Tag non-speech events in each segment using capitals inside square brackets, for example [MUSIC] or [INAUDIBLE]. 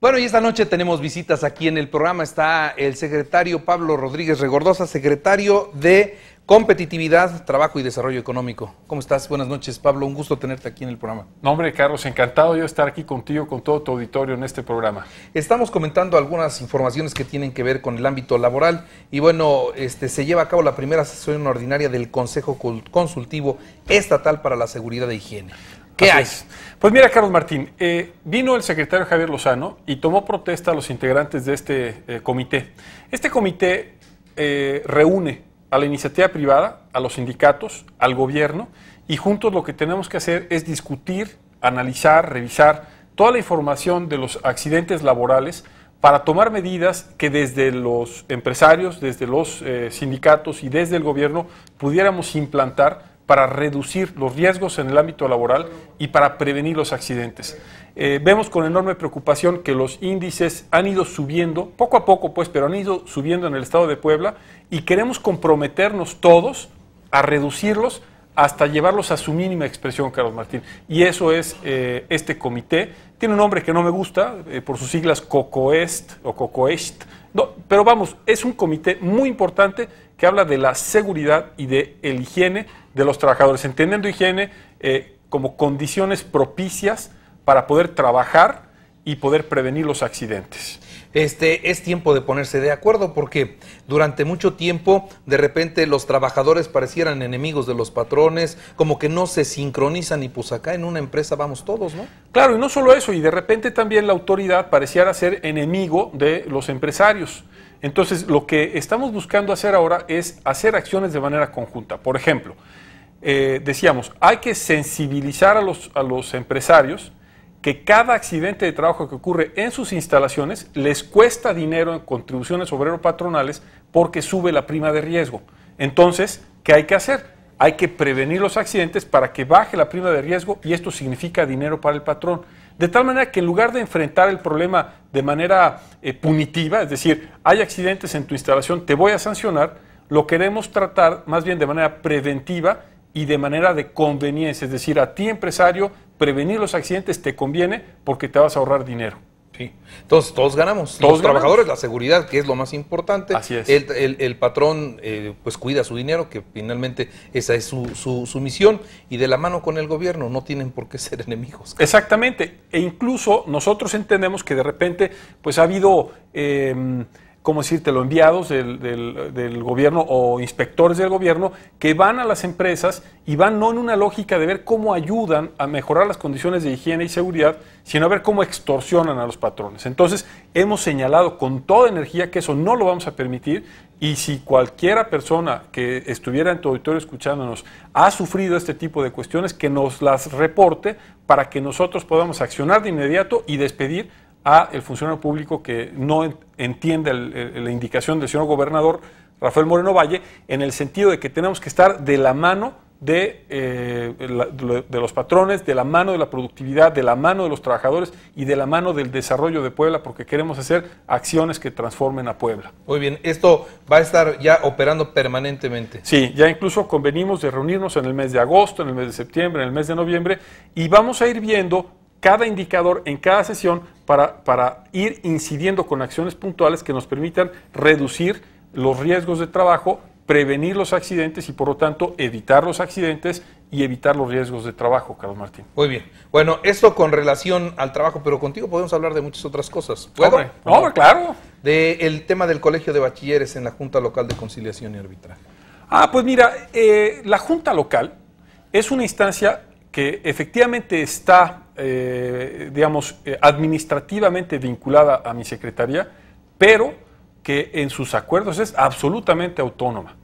Bueno, y esta noche tenemos visitas aquí en el programa. Está el secretario Pablo Rodríguez Regordosa, secretario de Competitividad, Trabajo y Desarrollo Económico. ¿Cómo estás? Buenas noches, Pablo. Un gusto tenerte aquí en el programa. No, hombre, Carlos, encantado yo estar aquí contigo, con todo tu auditorio en este programa. Estamos comentando algunas informaciones que tienen que ver con el ámbito laboral. Y bueno, este, se lleva a cabo la primera sesión ordinaria del Consejo Consultivo Estatal para la Seguridad de Higiene. ¿Qué Pues mira, Carlos Martín, eh, vino el secretario Javier Lozano y tomó protesta a los integrantes de este eh, comité. Este comité eh, reúne a la iniciativa privada, a los sindicatos, al gobierno, y juntos lo que tenemos que hacer es discutir, analizar, revisar toda la información de los accidentes laborales para tomar medidas que desde los empresarios, desde los sindicatos y desde el gobierno pudiéramos implantar para reducir los riesgos en el ámbito laboral y para prevenir los accidentes. Eh, vemos con enorme preocupación que los índices han ido subiendo, poco a poco pues, pero han ido subiendo en el estado de Puebla y queremos comprometernos todos a reducirlos hasta llevarlos a su mínima expresión, Carlos Martín. Y eso es eh, este comité. Tiene un nombre que no me gusta, eh, por sus siglas COCOEST o COCOEST. pero vamos, es un comité muy importante que habla de la seguridad y de el higiene de los trabajadores, entendiendo higiene eh, como condiciones propicias para poder trabajar y poder prevenir los accidentes. Este es tiempo de ponerse de acuerdo porque durante mucho tiempo de repente los trabajadores parecieran enemigos de los patrones, como que no se sincronizan y pues acá en una empresa vamos todos, ¿no? Claro, y no solo eso, y de repente también la autoridad pareciera ser enemigo de los empresarios. Entonces, lo que estamos buscando hacer ahora es hacer acciones de manera conjunta. Por ejemplo, eh, decíamos, hay que sensibilizar a los, a los empresarios que cada accidente de trabajo que ocurre en sus instalaciones les cuesta dinero en contribuciones obrero-patronales porque sube la prima de riesgo. Entonces, ¿qué hay que hacer? Hay que prevenir los accidentes para que baje la prima de riesgo y esto significa dinero para el patrón. De tal manera que en lugar de enfrentar el problema de manera eh, punitiva, es decir, hay accidentes en tu instalación, te voy a sancionar, lo queremos tratar más bien de manera preventiva y de manera de conveniencia, es decir, a ti empresario, prevenir los accidentes te conviene porque te vas a ahorrar dinero. Sí. Entonces todos ganamos, todos los trabajadores, la seguridad, que es lo más importante. Así es. El, patrón eh, pues cuida su dinero, que finalmente esa es su, su, misión, y de la mano con el gobierno no tienen por qué [LAUGHS] ser enemigos. Exactamente, e incluso nosotros entendemos que de repente pues ha habido... Em, ¿cómo los enviados del, del, gobierno o inspectores del gobierno que van a las empresas y van no en una lógica de ver cómo ayudan a mejorar las condiciones de higiene y seguridad, sino a ver cómo extorsionan a los patrones. Entonces, hemos señalado con toda energía que eso no lo vamos a permitir y si cualquiera persona que estuviera en tu auditorio escuchándonos ha sufrido este tipo de cuestiones, que nos las reporte para que nosotros podamos accionar de inmediato y despedir a el funcionario público que no entiende la indicación del señor gobernador Rafael Moreno Valle, en el sentido de que tenemos que estar de la mano eh, de, de, los patrones, de la mano de la productividad, de la mano de los trabajadores y de la mano del desarrollo de Puebla, porque queremos hacer acciones que transformen a Puebla. Muy bien, esto va a estar ya operando permanentemente. Sí, ya incluso convenimos de reunirnos en el mes de agosto, en el mes de septiembre, en el mes de noviembre, y vamos a ir viendo cada indicador en cada sesión para, para ir incidiendo con acciones puntuales que nos permitan reducir los riesgos de trabajo, prevenir los accidentes y por lo tanto evitar los accidentes y evitar los riesgos de trabajo, Carlos Martín. Muy bien. Bueno, esto con relación al trabajo, pero contigo podemos hablar de muchas otras cosas. ¿Puedo? claro. Del tema del Colegio de Bachilleres en la Junta Local de Conciliación y Arbitraje. Ah, pues mira, eh, la Junta Local es una instancia que efectivamente está eh, digamos, eh, administrativamente vinculada a mi secretaría, pero que en sus acuerdos es absolutamente autónoma.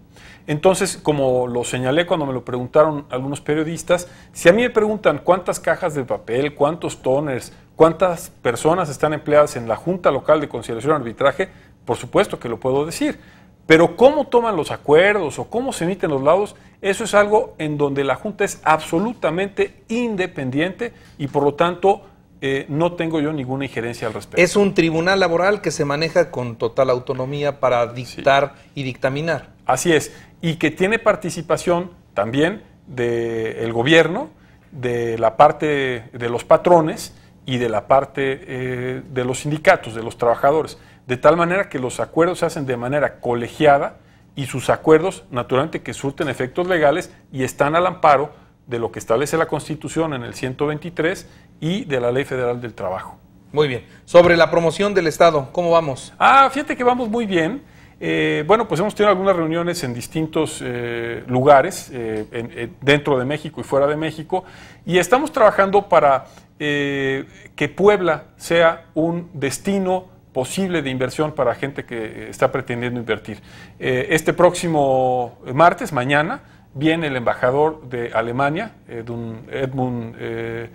Entonces, como lo señalé cuando me lo preguntaron algunos periodistas, si a mí me preguntan cuántas cajas de papel, cuántos toners, cuántas personas están empleadas en la Junta Local de Conciliación y Arbitraje, por supuesto que lo puedo decir. Pero cómo toman los acuerdos o cómo se emiten los lados, eso es algo en donde la Junta es absolutamente independiente y por lo tanto eh, no tengo yo ninguna injerencia al respecto. Es un tribunal laboral que se maneja con total autonomía para dictar y dictaminar. Así es, y que tiene participación también del gobierno, de la parte de los patrones y de la parte eh, de los sindicatos, de los trabajadores de tal manera que los acuerdos se hacen de manera colegiada y sus acuerdos, naturalmente, que surten efectos legales y están al amparo de lo que establece la Constitución en el 123 y de la Ley Federal del Trabajo. Muy bien. Sobre la promoción del Estado, ¿cómo vamos? Ah, fíjate que vamos muy bien. Eh, bueno, pues hemos tenido algunas reuniones en distintos eh, lugares, eh, dentro de México y fuera de México, y estamos trabajando para que Puebla sea un destino posible de inversión para gente que eh, está pretendiendo invertir. Eh, este próximo martes, mañana, viene el embajador de Alemania, Edmund, eh,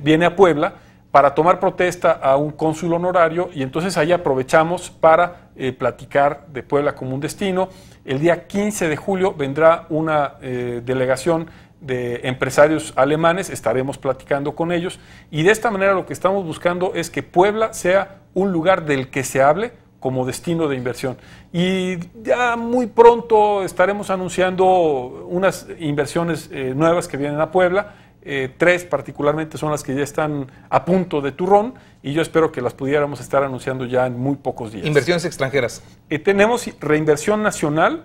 viene a Puebla para tomar protesta a un cónsul honorario y entonces ahí aprovechamos para platicar de Puebla como un destino. El día 15 de julio vendrá una delegación de empresarios alemanes, estaremos platicando con ellos y de esta manera lo que estamos buscando es que Puebla sea un lugar del que se hable como destino de inversión. Y ya muy pronto estaremos anunciando unas inversiones eh, nuevas que vienen a Puebla. Eh, tres particularmente son las que ya están a punto de turrón y yo espero que las pudiéramos estar anunciando ya en muy pocos días. Inversiones extranjeras. Eh, tenemos reinversión nacional,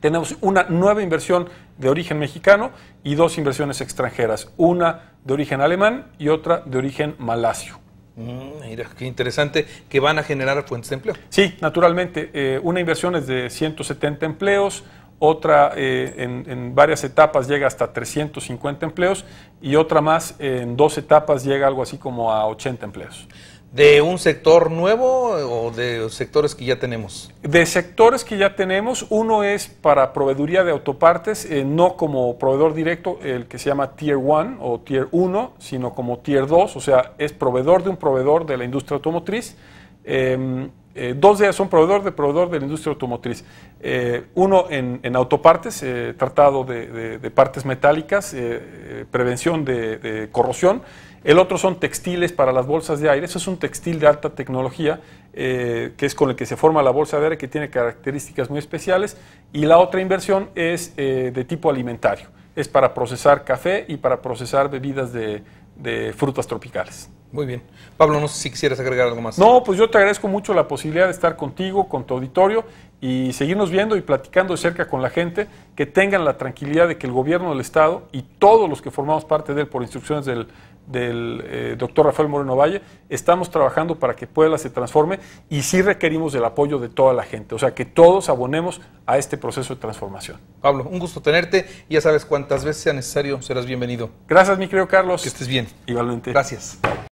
tenemos una nueva inversión de origen mexicano y dos inversiones extranjeras, una de origen alemán y otra de origen malasio. Mm, mira, qué interesante, que van a generar fuentes de empleo. Sí, naturalmente. Eh, una inversión es de 170 empleos, otra eh, en, varias etapas llega hasta 350 empleos y otra más en dos etapas llega algo así como a 80 empleos. ¿De un sector nuevo o de sectores que ya tenemos? De sectores que ya tenemos, uno es para proveeduría de autopartes, eh, no como proveedor directo, el que se llama Tier 1 o Tier 1, sino como Tier 2, o sea, es proveedor de un proveedor de la industria automotriz. Em, eh, dos de ellas son proveedor de proveedor de la industria automotriz. Eh, uno en, autopartes, tratado de, partes metálicas, prevención de corrosión, el otro son textiles para las bolsas de aire. Eso es un textil de alta tecnología, eh, que es con el que se forma la bolsa de aire, que tiene características muy especiales. Y la otra inversión es eh, de tipo alimentario. Es para procesar café y para procesar bebidas de, de frutas tropicales. Muy bien. Pablo, no sé si quisieras agregar algo más. No, pues yo te agradezco mucho la posibilidad de estar contigo, con tu auditorio y seguirnos viendo y platicando de cerca con la gente, que tengan la tranquilidad de que el gobierno del Estado y todos los que formamos parte de él por instrucciones del del eh, doctor Rafael Moreno Valle, estamos trabajando para que Puebla se transforme y sí requerimos el apoyo de toda la gente, o sea, que todos abonemos a este proceso de transformación. Pablo, un gusto tenerte ya sabes cuántas veces sea necesario, serás bienvenido. Gracias, mi querido Carlos. Que estés bien. Igualmente. Gracias.